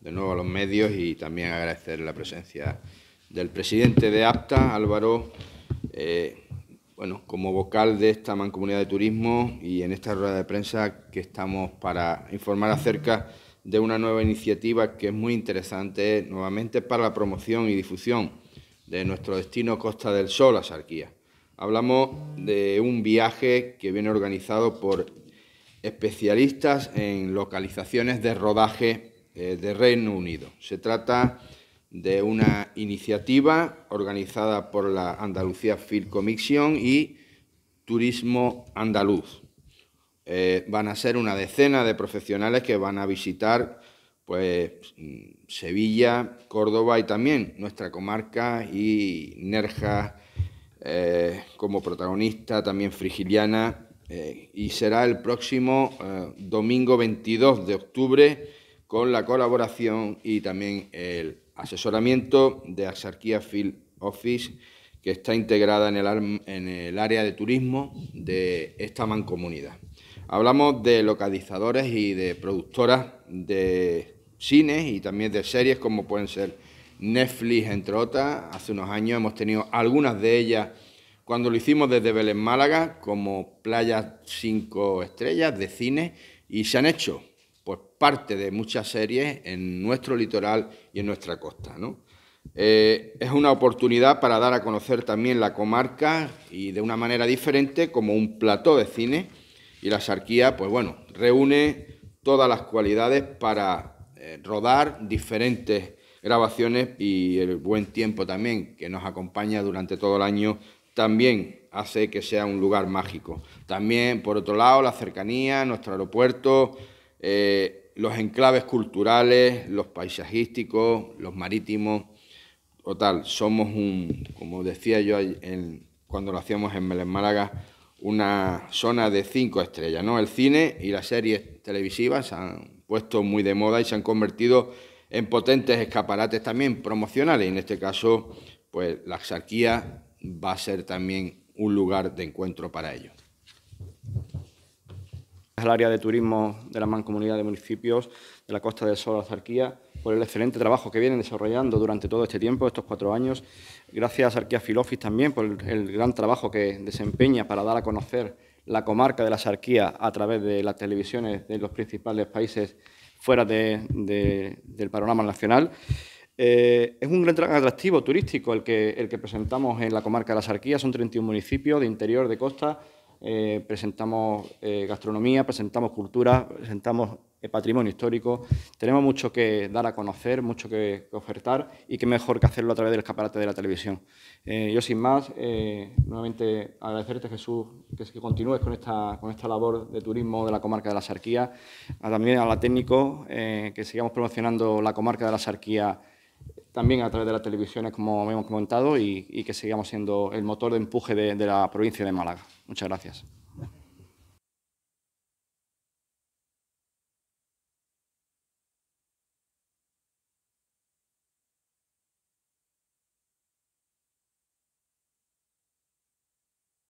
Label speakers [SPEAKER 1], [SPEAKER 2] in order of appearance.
[SPEAKER 1] de nuevo a los medios y también agradecer la presencia del presidente de APTA, Álvaro, eh, bueno, como vocal de esta mancomunidad de turismo y en esta rueda de prensa que estamos para informar acerca de una nueva iniciativa que es muy interesante nuevamente para la promoción y difusión de nuestro destino Costa del Sol, Asarquía. Hablamos de un viaje que viene organizado por especialistas en localizaciones de rodaje eh, de Reino Unido. Se trata de una iniciativa organizada por la Andalucía Film Commission y Turismo Andaluz. Eh, van a ser una decena de profesionales que van a visitar pues, Sevilla, Córdoba y también nuestra comarca y Nerja eh, como protagonista, también Frigiliana. y será el próximo domingo 22 de octubre con la colaboración y también el asesoramiento de Axarquía Field Office, que está integrada en el, área de turismo de esta mancomunidad. Hablamos de localizadores y de productoras de cines y también de series como pueden ser Netflix, entre otras. Hace unos años hemos tenido algunas de ellas cuando lo hicimos desde Belén Málaga, como Playa 5 Estrellas de cine, y se han hecho pues, parte de muchas series en nuestro litoral y en nuestra costa. ¿no? Eh, es una oportunidad para dar a conocer también la comarca y de una manera diferente como un plató de cine y la sarquía, pues bueno, reúne todas las cualidades para eh, rodar diferentes grabaciones y el buen tiempo también que nos acompaña durante todo el año también hace que sea un lugar mágico. También, por otro lado, la cercanía, nuestro aeropuerto, eh, los enclaves culturales, los paisajísticos, los marítimos, o tal. Somos un, como decía yo cuando lo hacíamos en Málaga, una zona de cinco estrellas, ¿no? El cine y las series televisivas se han puesto muy de moda y se han convertido en potentes escaparates también promocionales. En este caso, pues la
[SPEAKER 2] Axarquía va a ser también un lugar de encuentro para ellos al área de turismo de la Mancomunidad de Municipios de la Costa del Sol Axarquía por el excelente trabajo que vienen desarrollando durante todo este tiempo, estos cuatro años. Gracias a Arquía Filofis también por el, gran trabajo que desempeña para dar a conocer la comarca de la Sarquía a través de las televisiones de los principales países fuera del panorama nacional. Eh, es un gran atractivo turístico el que, el que presentamos en la comarca de la Sarquía. Son 31 municipios de interior, de costa, eh, presentamos eh, gastronomía, presentamos cultura, presentamos eh, patrimonio histórico. Tenemos mucho que dar a conocer, mucho que, ofertar y qué mejor que hacerlo a través del escaparate de la televisión. yo sin más, nuevamente agradecerte Jesús que, continúes con esta, con esta labor de turismo de la comarca de la Sarquía, también a la técnico, que sigamos promocionando la comarca de la Sarquía también a través de las televisiones, como hemos comentado, y, que sigamos siendo el motor de empuje de la provincia de Málaga. Muchas gracias.